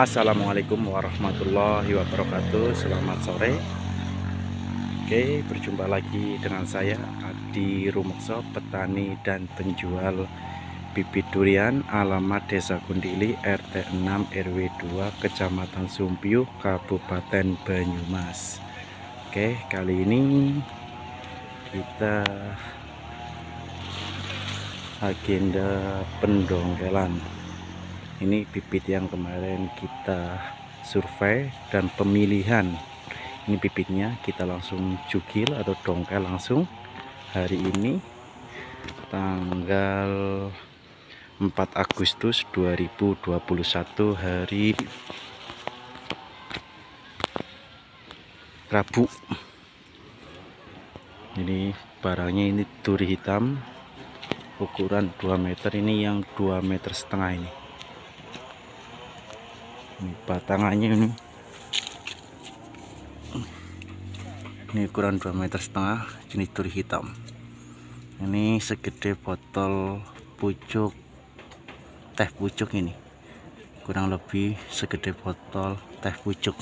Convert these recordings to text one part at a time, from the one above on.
Assalamualaikum warahmatullahi wabarakatuh Selamat sore Oke berjumpa lagi dengan saya Adi Rumukso, Petani dan penjual bibit durian Alamat Desa Gundili RT 6 RW 2 Kecamatan Sumpiu, Kabupaten Banyumas Oke kali ini kita agenda pendongkelan ini bibit yang kemarin kita survei dan pemilihan ini bibitnya kita langsung cukil atau dongkel langsung hari ini tanggal 4 Agustus 2021 hari Rabu ini barangnya ini duri hitam ukuran 2 meter ini yang 2 meter setengah ini ini batangannya ini ini ukuran 2 meter setengah jenis duri hitam ini segede botol pucuk teh pucuk ini kurang lebih segede botol teh pucuk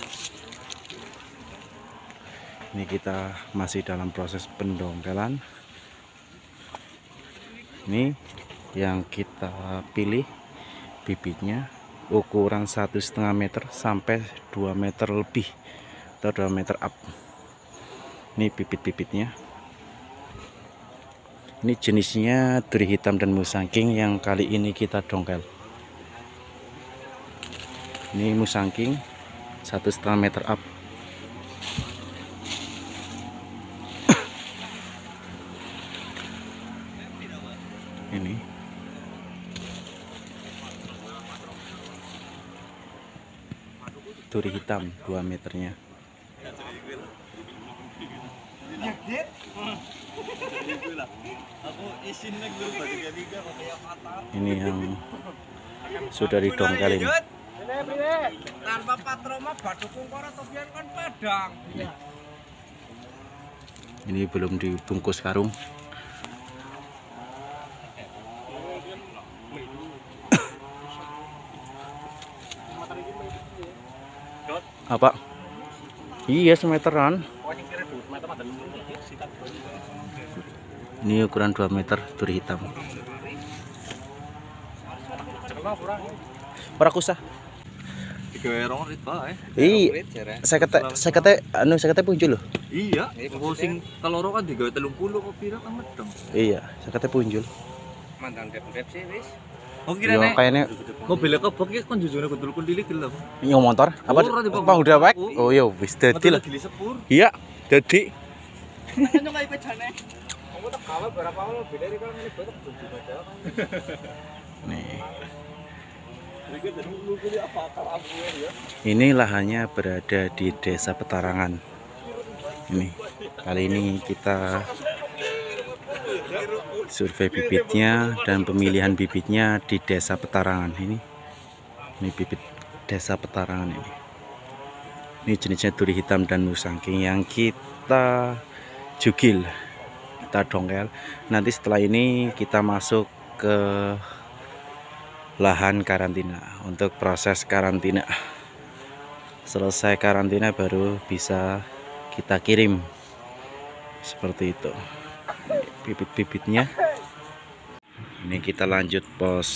ini kita masih dalam proses pendongkelan ini yang kita pilih bibitnya ukuran satu setengah meter sampai 2 meter lebih atau 2 meter up ini bibit-bibitnya ini jenisnya duri hitam dan musangking yang kali ini kita dongkel ini musangking satu setengah meter up duri hitam 2 meternya ini yang sudah didongkalin tanpa patroma padang ini belum dibungkus karung apa iya semeteran ini ukuran 2 meter duri hitam perakusa Iya, saya kata, saya kata, anu saya kata punjul loh. Iya, pusing oh, kaloro kan tiga telung puluh kopi kan Iya, saya kata punjul. Mantan dep dep sih wis. Oh, Yo iya, kayaknya mobil kok bok iki kon jujune kudu kulilik lho. Iya, motor. Apa Apa udah baik? Oh iya wis Jadi? lah. Iya, Jadi. ini kan Nih. Kan ya? Ini lahannya berada di Desa Petarangan. Ini kali ini kita survei bibitnya dan pemilihan bibitnya di desa petarangan ini ini bibit desa petarangan ini ini jenisnya duri hitam dan musangking yang kita jugil kita dongkel nanti setelah ini kita masuk ke lahan karantina untuk proses karantina selesai karantina baru bisa kita kirim seperti itu bibit-bibitnya ini kita lanjut pos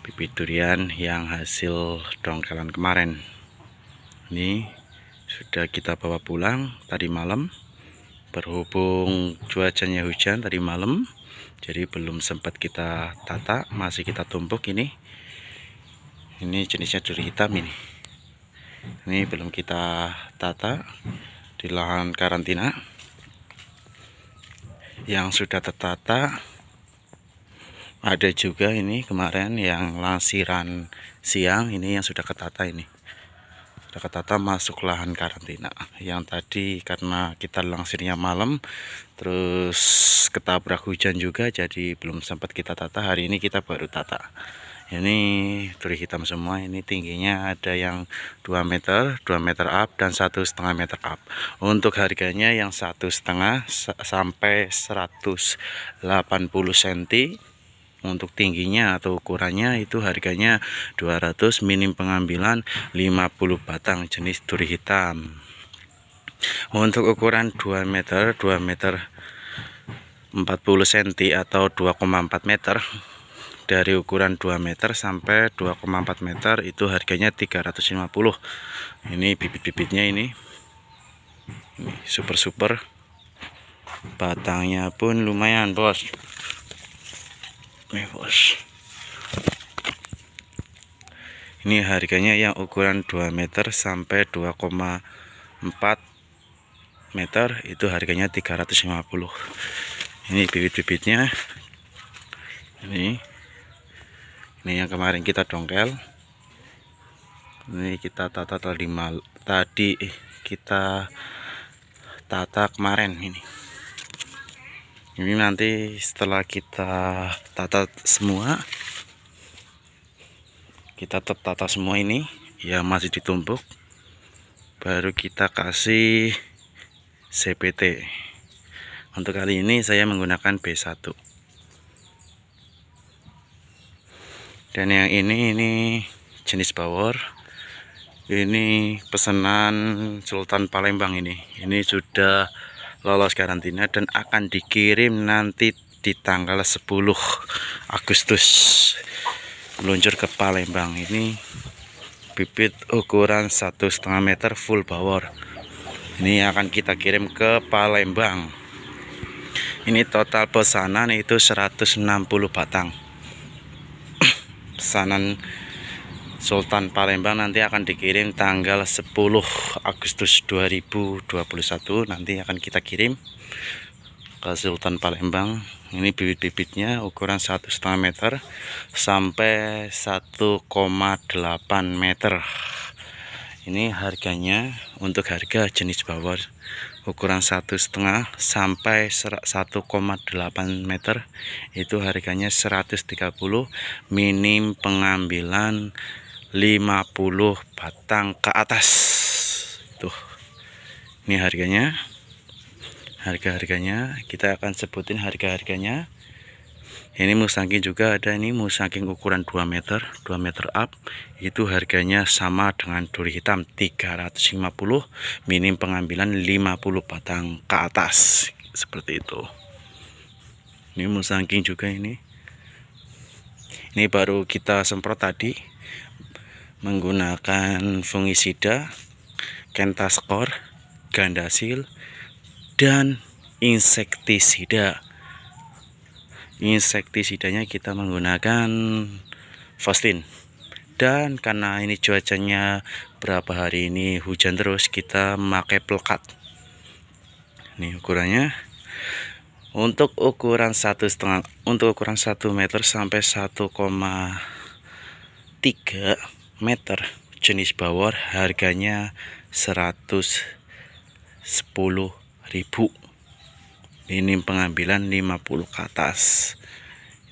bibit durian yang hasil dongkelan kemarin ini sudah kita bawa pulang tadi malam berhubung cuacanya hujan tadi malam jadi belum sempat kita tata masih kita tumpuk ini ini jenisnya duri hitam ini ini belum kita tata di lahan karantina yang sudah tertata ada juga ini kemarin yang lansiran siang ini yang sudah ketata ini sudah ketata masuk lahan karantina yang tadi karena kita langsirnya malam terus ketabrak hujan juga jadi belum sempat kita tata hari ini kita baru tata ini tuli hitam semua ini tingginya ada yang 2 meter 2 meter up dan satu setengah meter up untuk harganya yang satu setengah sampai 180 cm untuk tingginya atau ukurannya itu harganya 200 minim pengambilan 50 batang jenis duri hitam untuk ukuran 2 meter 2 meter 40 cm atau 2,4 meter dari ukuran 2 meter sampai 2,4 meter itu harganya 350 ini bibit-bibitnya ini super-super batangnya pun lumayan bos Ini bos ini harganya yang ukuran 2 meter sampai 2,4 meter itu harganya 350 ini bibit-bibitnya ini ini yang kemarin kita dongkel ini kita tata tadi mal tadi eh, kita tata kemarin ini ini nanti setelah kita tata semua kita tetap tertata semua ini ya masih ditumpuk baru kita kasih CPT untuk kali ini saya menggunakan B1 dan yang ini ini jenis bawor ini pesanan Sultan Palembang ini ini sudah lolos karantina dan akan dikirim nanti di tanggal 10 Agustus meluncur ke Palembang ini bibit ukuran satu setengah meter full bawor ini akan kita kirim ke Palembang ini total pesanan itu 160 batang pesanan Sultan Palembang nanti akan dikirim tanggal 10 Agustus 2021 nanti akan kita kirim ke Sultan Palembang ini bibit-bibitnya ukuran 1,5 meter sampai 1,8 meter ini harganya untuk harga jenis bawor ukuran satu setengah sampai 1,8 meter itu harganya 130 minim pengambilan 50 batang ke atas tuh ini harganya harga-harganya kita akan sebutin harga-harganya ini musangking juga ada ini musangking ukuran 2 meter 2 meter up itu harganya sama dengan duri hitam 350 minim pengambilan 50 batang ke atas seperti itu ini musangking juga ini ini baru kita semprot tadi menggunakan fungisida kentaskor gandasil dan insektisida insektisidanya kita menggunakan Fostin dan karena ini cuacanya berapa hari ini hujan terus kita memakai plekat ini ukurannya untuk ukuran satu setengah untuk ukuran 1 meter sampai 1,3 meter jenis bawor harganya 110 ribu ini pengambilan 50 ke atas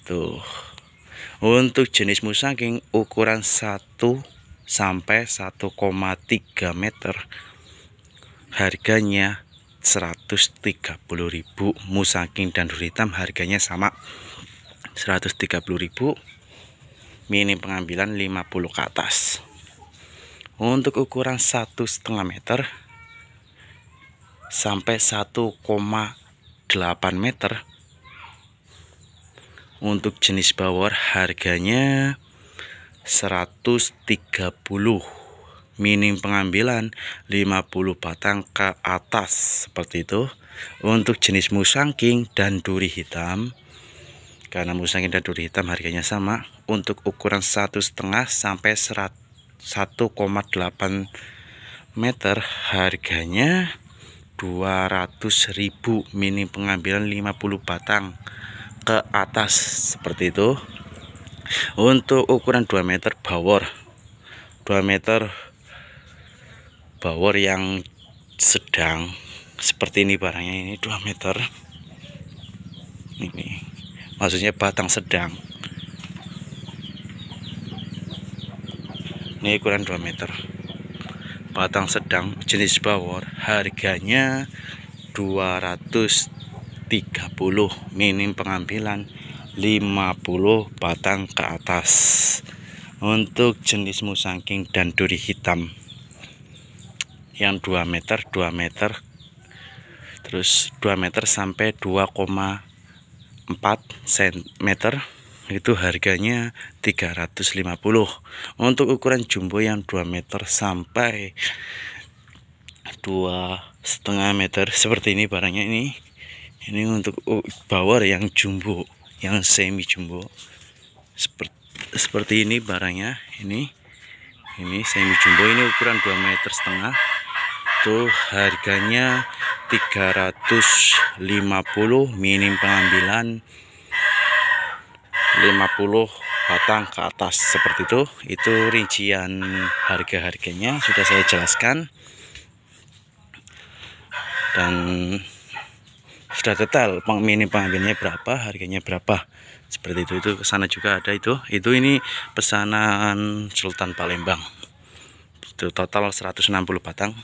itu untuk jenis musangking ukuran 1 sampai 1,3 meter harganya 130.000 musangking dan duri hitam harganya sama 130.000 minim pengambilan 50 ke atas untuk ukuran 1,5 meter sampai 8 meter untuk jenis bawor harganya 130 minim pengambilan 50 batang ke atas seperti itu untuk jenis musangking dan duri hitam karena musangking dan duri hitam harganya sama untuk ukuran satu setengah sampai 1,8 meter harganya 200.000 mini pengambilan 50 batang ke atas seperti itu untuk ukuran 2 meter bawor 2 meter bawor yang sedang seperti ini barangnya ini 2 meter ini maksudnya batang sedang ini ukuran 2 meter batang sedang jenis bawor harganya 230 minim pengambilan 50 batang ke atas untuk jenis musangking dan duri hitam yang 2 meter 2 meter terus 2 meter sampai 2,4 cm itu harganya 350 untuk ukuran jumbo yang 2 meter sampai dua setengah meter seperti ini barangnya ini ini untuk bawar yang jumbo yang semi jumbo seperti seperti ini barangnya ini ini semi jumbo ini ukuran 2 meter setengah itu harganya 350 minim pengambilan 50 batang ke atas seperti itu itu rincian harga-harganya sudah saya jelaskan dan sudah detail mini pengambilnya berapa harganya berapa seperti itu itu sana juga ada itu itu ini pesanan Sultan Palembang itu total 160 batang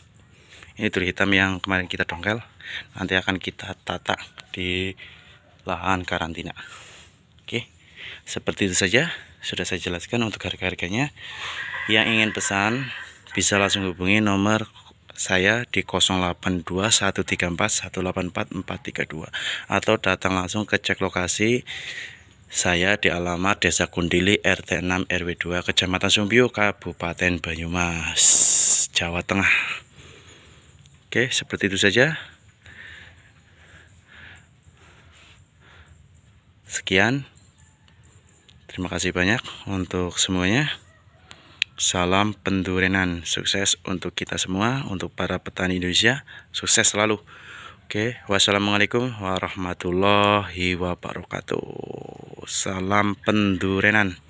ini duri hitam yang kemarin kita dongkel nanti akan kita tata di lahan karantina seperti itu saja sudah saya jelaskan untuk harga-harganya yang ingin pesan bisa langsung hubungi nomor saya di 082134184432 atau datang langsung ke cek lokasi saya di alamat Desa Kundili RT 6 RW 2 Kecamatan Sumbiu Kabupaten Banyumas Jawa Tengah Oke seperti itu saja Sekian Terima kasih banyak untuk semuanya. Salam pendurenan, sukses untuk kita semua, untuk para petani Indonesia, sukses selalu. Oke, wassalamualaikum warahmatullahi wabarakatuh. Salam pendurenan.